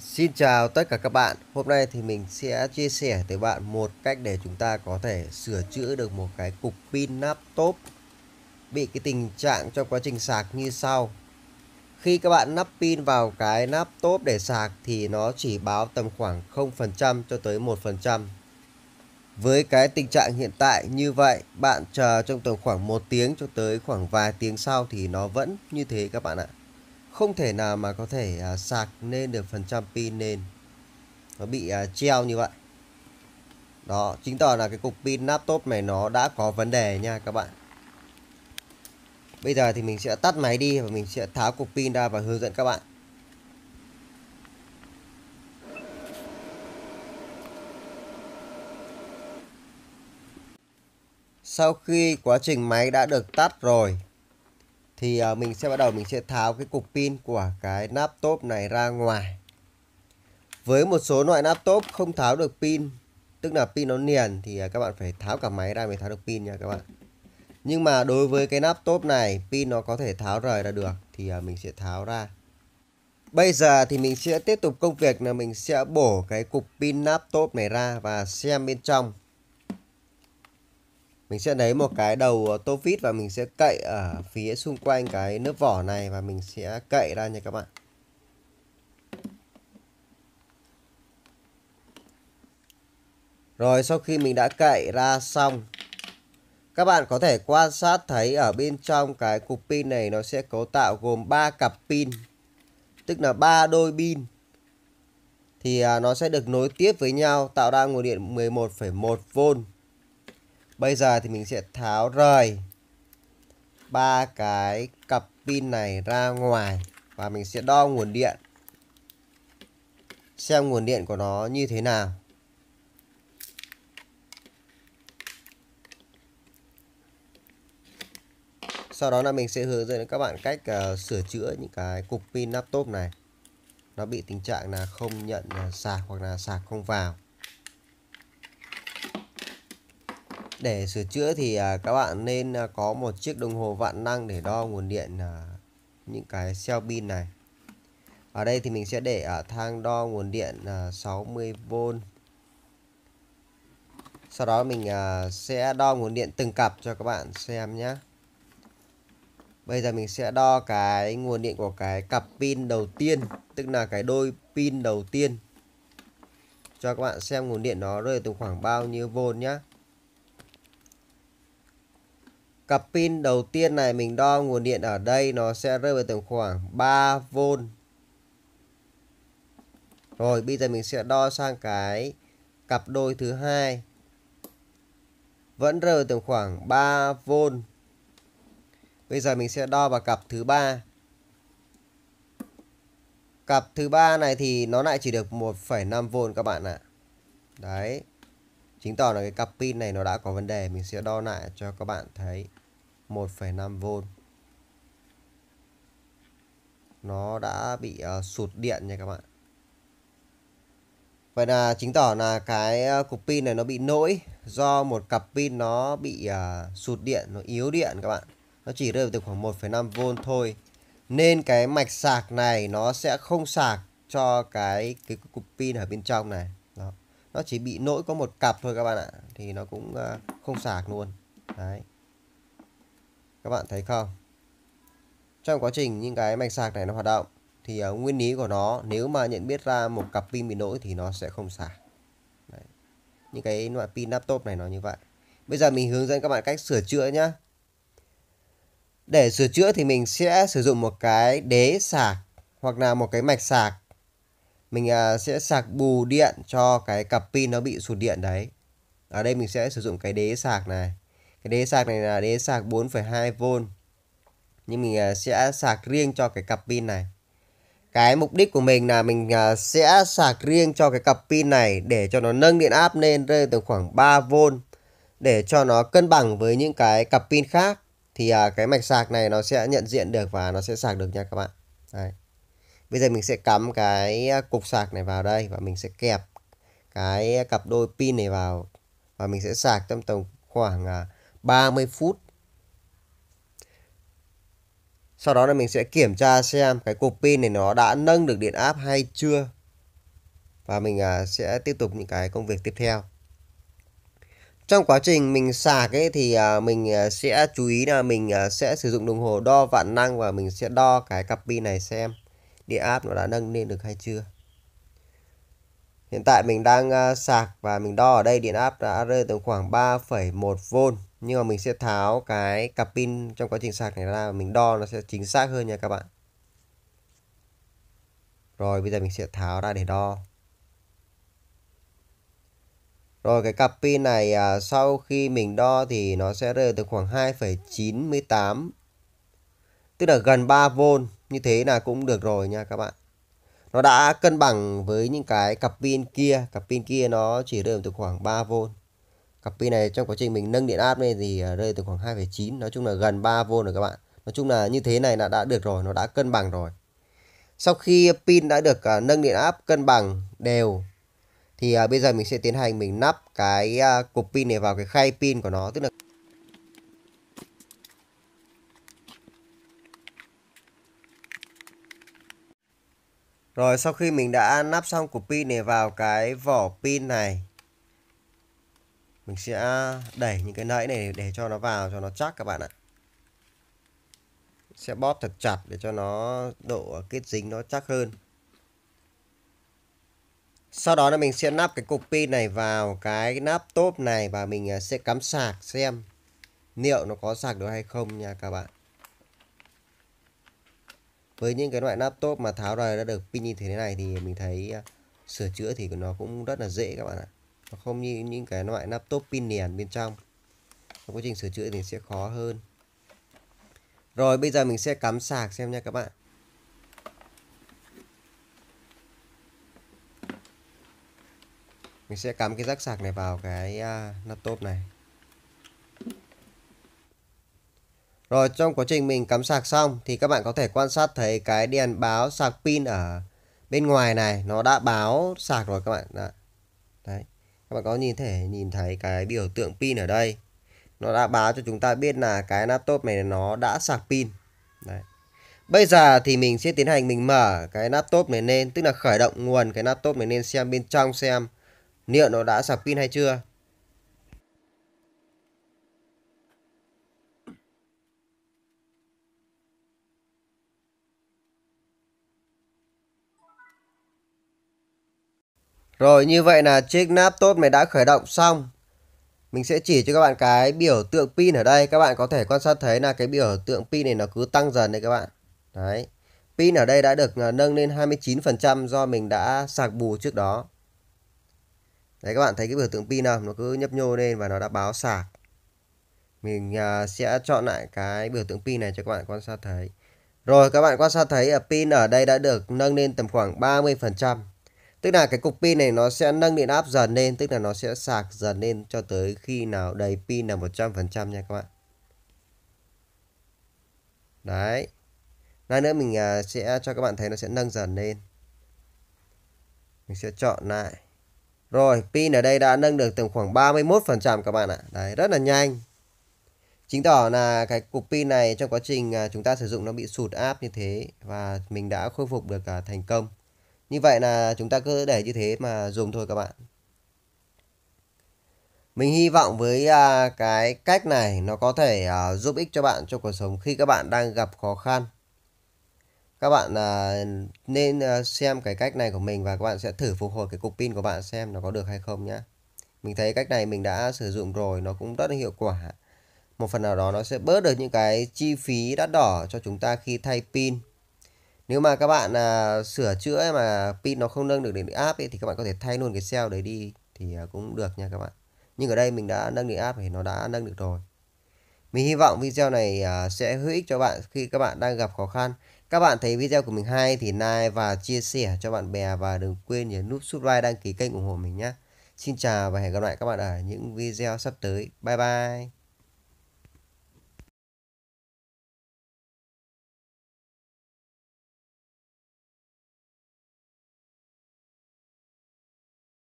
Xin chào tất cả các bạn. Hôm nay thì mình sẽ chia sẻ tới bạn một cách để chúng ta có thể sửa chữa được một cái cục pin laptop bị cái tình trạng trong quá trình sạc như sau. Khi các bạn nắp pin vào cái laptop để sạc thì nó chỉ báo tầm khoảng 0% cho tới 1%. Với cái tình trạng hiện tại như vậy, bạn chờ trong tầm khoảng 1 tiếng cho tới khoảng vài tiếng sau thì nó vẫn như thế các bạn ạ không thể nào mà có thể à, sạc lên được phần trăm pin lên nó bị à, treo như vậy đó chứng tỏ là cái cục pin laptop này nó đã có vấn đề nha các bạn bây giờ thì mình sẽ tắt máy đi và mình sẽ tháo cục pin ra và hướng dẫn các bạn sau khi quá trình máy đã được tắt rồi thì ờ, mình sẽ bắt đầu mình sẽ tháo cái cục pin của cái nắp top này ra ngoài với một số loại nắp top không tháo được pin tức là pin nó liền thì ờ, các bạn phải tháo cả máy ra mới tháo được pin nha các bạn nhưng mà đối với cái nắp top này pin nó có thể tháo rời ra được thì ờ, mình sẽ tháo ra Bây giờ thì mình sẽ tiếp tục công việc là mình sẽ bổ cái cục pin laptop này ra và xem bên trong mình sẽ lấy một cái đầu ờ, tô vít và mình sẽ cậy ở phía xung quanh cái nước vỏ này và mình sẽ cậy ra nha các bạn Rồi sau khi mình đã cậy ra xong Các bạn có thể quan sát thấy ở bên trong cái cục pin này nó sẽ cấu tạo gồm 3 cặp pin Tức là 3 đôi pin Thì à, nó sẽ được nối tiếp với nhau tạo ra nguồn điện 11,1V Bây giờ thì mình sẽ tháo rời ba cái cặp pin này ra ngoài và mình sẽ đo nguồn điện. Xem nguồn điện của nó như thế nào. Sau đó là mình sẽ hướng dẫn các bạn cách uh, sửa chữa những cái cục pin laptop này. Nó bị tình trạng là không nhận ờ, sạc hoặc là sạc không vào. Để sửa chữa thì à, các bạn nên à, có một chiếc đồng hồ vạn năng để đo nguồn điện à, những cái cell pin này. Ở đây thì mình sẽ để ở thang đo nguồn điện 60V. Sau đó mình sẽ đo nguồn điện từng cặp cho các bạn xem nhé. Bây giờ mình sẽ đo cái nguồn điện của cái cặp pin đầu tiên, tức là cái đôi pin đầu tiên. Cho các bạn xem nguồn điện nó rơi từ khoảng bao nhiêu vôn nhé. Cặp pin đầu tiên này mình đo nguồn điện ở đây nó sẽ rơi vào tầm khoảng 3V. Rồi bây giờ mình sẽ đo sang cái cặp đôi thứ hai. Vẫn rơi vào tầm khoảng 3V. Bây giờ mình sẽ đo vào cặp thứ ba. Cặp thứ ba này thì nó lại chỉ được 1,5V các bạn ạ. Đấy. Chứng tỏ là cái cặp pin này nó đã có vấn đề Mình sẽ đo lại cho các bạn thấy 1,5V Nó đã bị uh, sụt điện nha các bạn Vậy là chứng tỏ là cái ờ, cục pin này nó bị lỗi Do một cặp pin nó bị uh, sụt điện, nó yếu điện các bạn Nó chỉ rơi từ khoảng 1,5V thôi Nên cái mạch sạc này nó sẽ không sạc cho cái, cái cục pin ở bên trong này nó chỉ bị lỗi có một cặp thôi các bạn ạ thì nó cũng ờ, không sạc luôn đấy các bạn thấy không trong quá trình những cái mạch sạc này nó hoạt động thì ờ, nguyên lý của nó nếu mà nhận biết ra một cặp pin bị lỗi thì nó sẽ không sạc đấy. những cái loại pin laptop này nó như vậy bây giờ mình hướng dẫn các bạn cách sửa chữa nhá để sửa chữa thì mình sẽ sử dụng một cái đế sạc hoặc là một cái mạch sạc mình à, sẽ sạc bù điện cho cái cặp pin nó bị sụt điện đấy ở đây mình sẽ sử dụng cái đế sạc này cái đế sạc này là đế sạc 4,2V nhưng mình à, sẽ sạc riêng cho cái cặp pin này cái mục đích của mình là mình à, sẽ sạc riêng cho cái cặp pin này để cho nó nâng điện áp lên rơi từ khoảng 3V để cho nó cân bằng với những cái cặp pin khác thì cái mạch sạc này nó sẽ nhận diện được và nó sẽ sạc được nha các bạn. Đấy. Bây giờ mình sẽ cắm cái à, cục sạc này vào đây và mình sẽ kẹp cái cặp đôi pin này vào và mình sẽ sạc trong tổng khoảng 30 à, phút. Sau đó là mình sẽ kiểm tra xem cái cục pin này nó đã nâng được điện áp hay chưa. Và mình à, sẽ tiếp tục những cái công việc tiếp theo. Trong quá trình mình sạc ấy thì mình sẽ chú ý là mình sẽ sử dụng đồng hồ đo vạn năng và mình sẽ đo cái cặp pin này xem địa áp nó đã nâng lên được hay chưa hiện tại mình đang à, sạc và mình đo ở đây điện áp đã rơi tầm khoảng 3,1V nhưng mà mình sẽ tháo cái cặp pin trong quá trình sạc này ra và mình đo nó sẽ chính xác hơn nha các bạn rồi bây giờ mình sẽ tháo ra để đo rồi cái cặp pin này à, sau khi mình đo thì nó sẽ rơi từ khoảng 2,98 Tức là gần 3V như thế là cũng được rồi nha các bạn. Nó đã cân bằng với những cái cặp pin kia. Cặp pin kia nó chỉ rơi từ khoảng 3V. Cặp pin này trong quá trình mình nâng điện áp lên thì à, rơi từ khoảng 2,9. Nói chung là gần 3V rồi các bạn. Nói chung là như thế này là đã được rồi. Nó đã cân bằng rồi. Sau khi pin đã được à, nâng điện áp cân bằng đều thì à, bây giờ mình sẽ tiến hành mình nắp cái cục pin này vào cái khay pin của nó tức là Rồi sau khi mình đã nắp xong cục pin này vào cái vỏ pin này Mình sẽ đẩy những cái nãy này để cho nó vào cho nó chắc các bạn ạ Sẽ bóp thật chặt để cho nó độ kết dính nó chắc hơn Sau đó là mình sẽ nắp cái cục pin này vào cái nắp tốp này Và mình à, sẽ cắm sạc xem liệu nó có sạc được hay không nha các bạn với những cái loại laptop mà tháo ra đã được pin như thế này thì mình thấy à, sửa chữa thì nó cũng rất là dễ các bạn ạ nó không như những cái loại laptop pin liền bên trong trong quá trình sửa chữa thì sẽ khó hơn rồi bây giờ mình sẽ cắm sạc xem nha các bạn mình sẽ cắm cái rắc sạc này vào cái à, laptop này Rồi trong quá trình mình cắm sạc xong thì các bạn có thể quan sát thấy cái đèn báo sạc pin ở bên ngoài này nó đã báo sạc rồi các bạn. Đấy. Đấy. Các bạn có nhìn thể nhìn thấy cái biểu tượng pin ở đây. Nó đã báo cho chúng ta biết là cái laptop này nó đã sạc pin. Đấy. Bây giờ thì mình sẽ tiến hành mình mở cái laptop này lên, tức là khởi động nguồn cái laptop này lên xem bên trong xem liệu nó đã sạc pin hay chưa. Rồi như vậy là chiếc nắp tốt mày đã khởi động xong. Mình sẽ chỉ cho các bạn cái biểu tượng pin ở đây. Các bạn có thể quan sát thấy là cái biểu tượng pin này nó cứ tăng dần đấy các bạn. Đấy. Pin ở đây đã được à, nâng lên 29% do mình đã sạc bù trước đó. Đấy các bạn thấy cái biểu tượng pin không? Nó cứ nhấp nhô lên và nó đã báo sạc. Mình à, sẽ chọn lại cái biểu tượng pin này cho các bạn quan sát thấy. Rồi các bạn quan sát thấy à, pin ở đây đã được nâng lên tầm khoảng 30%. Tức là cái cục pin này nó sẽ nâng điện áp dần lên, tức là nó sẽ sạc dần lên cho tới khi nào đầy pin là 100% nha các bạn. Đấy. Lát nữa mình à, sẽ cho các bạn thấy nó sẽ nâng dần lên. Mình sẽ chọn lại. Rồi, pin ở đây đã nâng được từ khoảng 31% các bạn ạ. Đấy, rất là nhanh. Chứng tỏ là cái cục pin này trong quá trình à, chúng ta sử dụng nó bị sụt áp như thế và mình đã khôi phục được à, thành công. Như vậy là chúng ta cứ để như thế mà dùng thôi các bạn. Mình hy vọng với à, cái cách này nó có thể à, giúp ích cho bạn trong cuộc sống khi các bạn đang gặp khó khăn. Các bạn à, nên xem cái cách này của mình và các bạn sẽ thử phục hồi cái cục pin của bạn xem nó có được hay không nhé. Mình thấy cách này mình đã sử dụng rồi nó cũng rất là hiệu quả. Một phần nào đó nó sẽ bớt được những cái chi phí đắt đỏ cho chúng ta khi thay pin nếu mà các bạn à, sửa chữa mà pin nó không nâng được điện áp ấy, thì các bạn có thể thay luôn cái cell đấy đi thì à, cũng được nha các bạn nhưng ở đây mình đã nâng điện áp thì nó đã nâng được rồi mình hy vọng video này à, sẽ hữu ích cho bạn khi các bạn đang gặp khó khăn các bạn thấy video của mình hay thì like và chia sẻ cho bạn bè và đừng quên nhấn nút subscribe đăng ký kênh ủng hộ mình nhé Xin chào và hẹn gặp lại các bạn ở những video sắp tới. Bye bye!